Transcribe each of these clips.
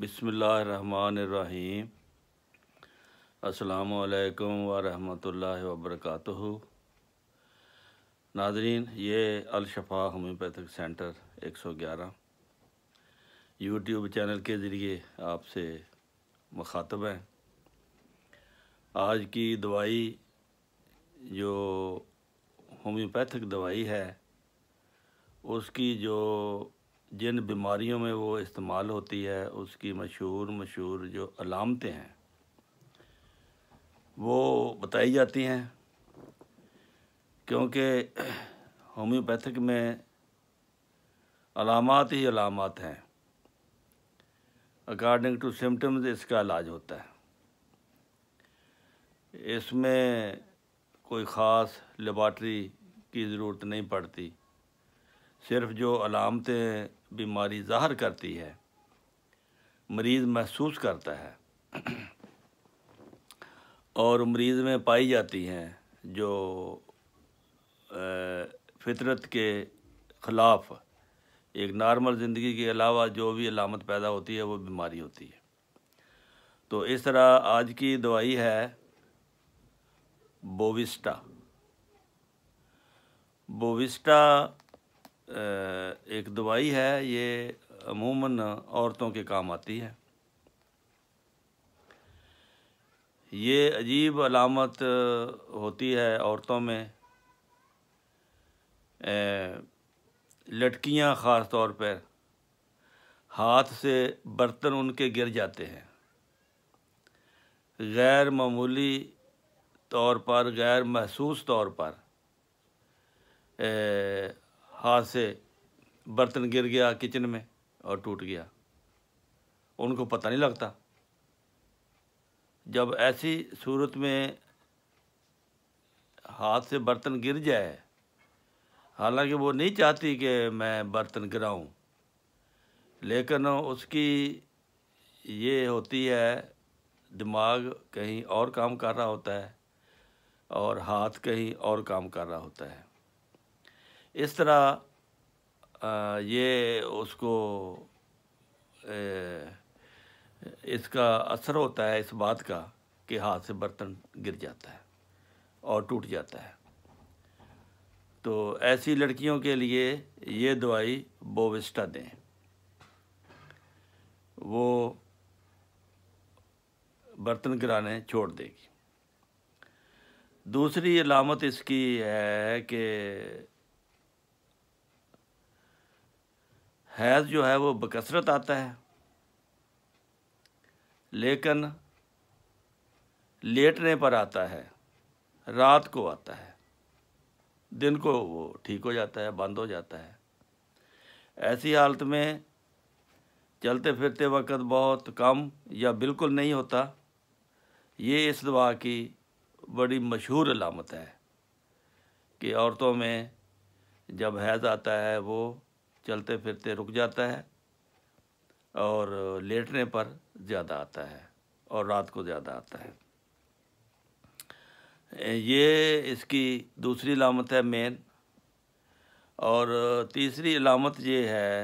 बिसमीम अल्लाम वरहमल वबरक नादरीन ये Alshifa homoeopathic centre 111 YouTube channel के ज़रिए आपसे मुखातब हैं आज की दवाई जो होम्योपैथिक दवाई है उसकी जो जिन बीमारियों में वो इस्तेमाल होती है उसकी मशहूर मशहूर जो अलामतें हैं वो बताई जाती हैं क्योंकि होम्योपैथिक में अलामत ही अलामत हैं अकॉर्डिंग टू सिम्टम्स इसका इलाज होता है इसमें कोई ख़ास लेबार्ट्री की ज़रूरत नहीं पड़ती सिर्फ जो अलामतें बीमारी ज़ाहर करती है मरीज़ महसूस करता है और मरीज़ में पाई जाती हैं जो फितरत के ख़िलाफ़ एक नॉर्मल ज़िंदगी के अलावा जो भी अलामत पैदा होती है वो बीमारी होती है तो इस तरह आज की दवाई है बोविस्टा बोविस्टा एक दवाई है ये अमूमन औरतों के काम आती है ये अजीब अलामत होती है औरतों में लटकियां ख़ास तौर पर हाथ से बर्तन उनके गिर जाते हैं गैर मामूली तौर पर गैर महसूस तौर पर हाथ से बर्तन गिर गया किचन में और टूट गया उनको पता नहीं लगता जब ऐसी सूरत में हाथ से बर्तन गिर जाए हालांकि वो नहीं चाहती कि मैं बर्तन गिराऊं लेकिन उसकी ये होती है दिमाग कहीं और काम कर रहा होता है और हाथ कहीं और काम कर रहा होता है इस तरह ये उसको इसका असर होता है इस बात का कि हाथ से बर्तन गिर जाता है और टूट जाता है तो ऐसी लड़कियों के लिए ये दवाई बोविस्टा दें वो बर्तन गिराने छोड़ देगी दूसरी अलामत इसकी है कि हैज़ जो है वो बकसरत आता है लेकिन लेटने पर आता है रात को आता है दिन को वो ठीक हो जाता है बंद हो जाता है ऐसी हालत में चलते फिरते वक्त बहुत कम या बिल्कुल नहीं होता ये इस दवा की बड़ी मशहूर अलामत है कि औरतों में जब हैज़ आता है वो चलते फिरते रुक जाता है और लेटने पर ज़्यादा आता है और रात को ज़्यादा आता है ये इसकी दूसरी लामत है मेन और तीसरी लामत ये है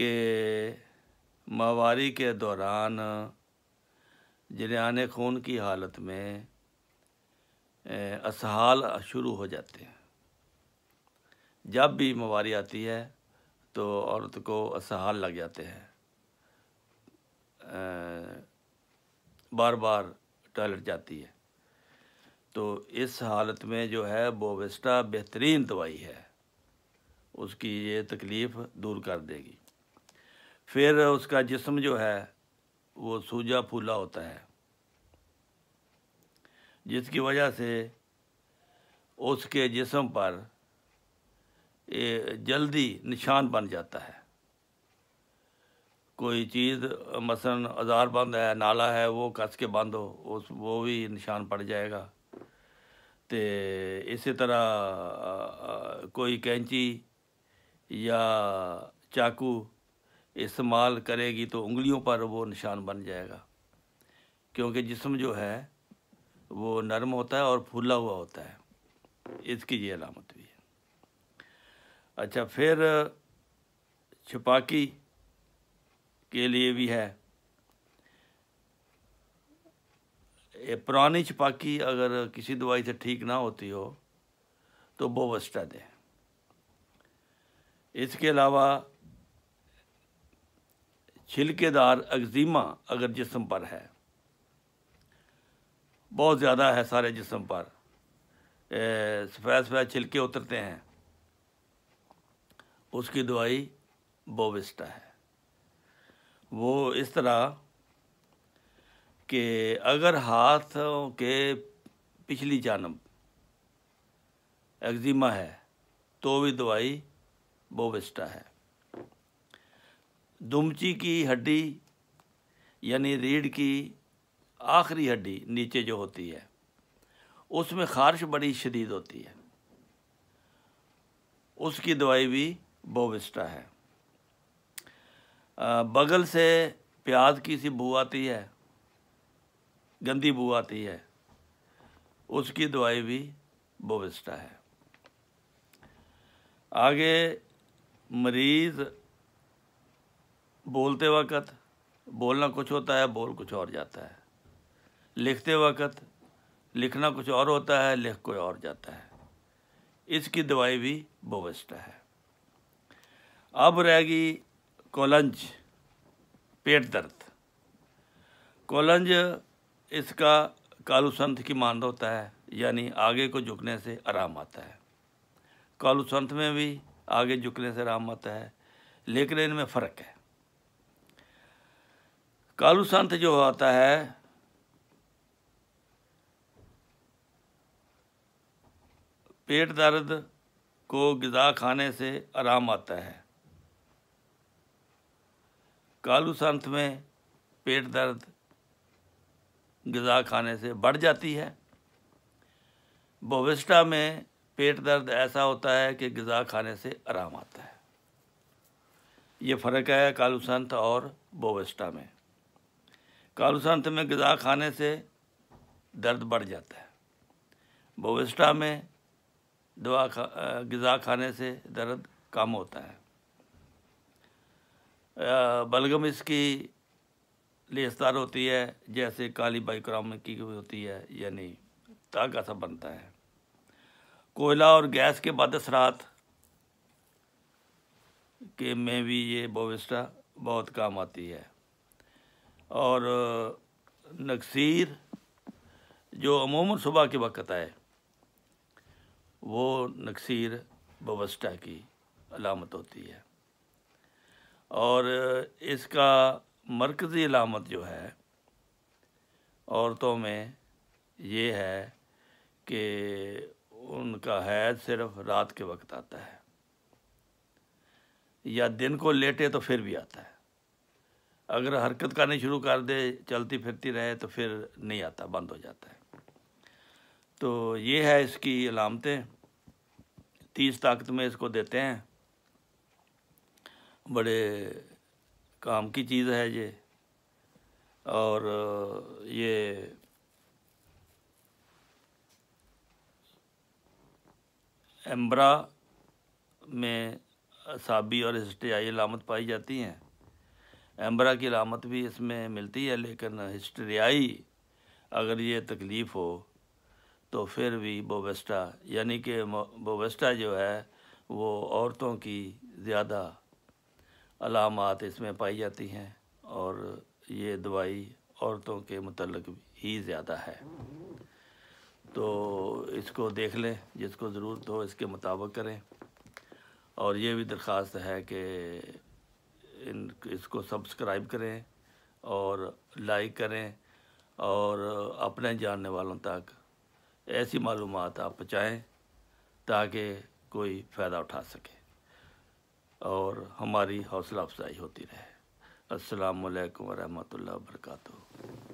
कि माहवारी के दौरान जरियान खून की हालत में असहाल शुरू हो जाते हैं जब भी मवारी आती है तो औरत को असहाल लग जाते हैं बार बार टॉयलेट जाती है तो इस हालत में जो है बोवेस्टा बेहतरीन दवाई है उसकी ये तकलीफ़ दूर कर देगी फिर उसका जिस्म जो है वो सूजा फूला होता है जिसकी वजह से उसके जिस्म पर जल्दी निशान बन जाता है कोई चीज़ मसलन अजार बंद है नाला है वो कस के बंद हो उस वो भी निशान पड़ जाएगा तो इसी तरह कोई कैंची या चाकू इस्तेमाल करेगी तो उंगलियों पर वो निशान बन जाएगा क्योंकि जिस्म जो है वो नरम होता है और फूला हुआ होता है इसकी ये अलामत भी है अच्छा फिर छपाकी के लिए भी है ये पुरानी छपाकी अगर किसी दवाई से ठीक ना होती हो तो बोवस्टा दें इसके अलावा छिलकेदार अग्जीमा अगर जिसम पर है बहुत ज़्यादा है सारे जिसम पर सफ़ेद सफ़ेद छिलके उतरते हैं उसकी दवाई बोविस्टा है वो इस तरह कि अगर हाथों के पिछली जानब एक्जिमा है तो भी दवाई बोविस्टा है दुमची की हड्डी यानी रीढ़ की आखिरी हड्डी नीचे जो होती है उसमें खारिश बड़ी शदीद होती है उसकी दवाई भी बोविस्टा है बगल से प्याज की सी बू आती है गंदी बू आती है उसकी दवाई भी बोविस्टा है आगे मरीज़ बोलते वक़्त बोलना कुछ होता है बोल कुछ और जाता है लिखते वक़्त लिखना कुछ और होता है लिख कोई और जाता है इसकी दवाई भी बोविस्टा है अब रहेगी कोलंज पेट दर्द कोलंज इसका संत की मान होता है यानी आगे को झुकने से आराम आता है संत में भी आगे झुकने से आराम आता है लेकिन इनमें फ़र्क है संत जो आता है पेट दर्द को गज़ा खाने से आराम आता है कालू संत में पेट दर्द गज़ा खाने से बढ़ जाती है बोविस्टा में पेट दर्द ऐसा होता है कि गज़ा खाने से आराम आता है ये फ़र्क है कालू संत और बोविस्टा में कालू संत में गज़ा खाने से दर्द बढ़ जाता है बोविस्टा में दवा खा गज़ा खाने से दर्द कम होता है बलगम इसकी लेसदार होती है जैसे काली बाइक्राम की होती है यानी नहीं ताग ऐसा बनता है कोयला और गैस के बाद असरात के में भी ये बोविस्टा बहुत काम आती है और नक्सीर जो अमूमन सुबह के वक्त आए वो नक्सीर बोविस्टा की अलामत होती है और इसका मरकज़ी अलामत जो है औरतों में ये है कि उनका हैज सिर्फ रात के वक्त आता है या दिन को लेटे तो फिर भी आता है अगर हरकत करनी शुरू कर दे चलती फिरती रहे तो फिर नहीं आता बंद हो जाता है तो ये है इसकी अलामतें तीस ताकत में इसको देते हैं बड़े काम की चीज़ है ये और ये एम्ब्रा में साबी और हिस्ट्रियाई अलामत पाई जाती हैं एम्ब्रा की अलामत भी इसमें मिलती है लेकिन हिस्ट्रियाई अगर ये तकलीफ़ हो तो फिर भी बोवेस्टा यानी कि बोवेस्टा जो है वो औरतों की ज़्यादा अलामत इसमें पाई जाती हैं और ये दवाई औरतों के मतलब ही ज़्यादा है तो इसको देख लें जिसको ज़रूरत हो इसके मुताबिक करें और ये भी दरख्वास्त है कि इन इसको सब्सक्राइब करें और लाइक करें और अपने जानने वालों तक ऐसी मालूम आप पहुँचाएँ ताकि कोई फ़ायदा उठा सके और हमारी हौसला अफजाई होती रहे असलकम वरहमल वर्का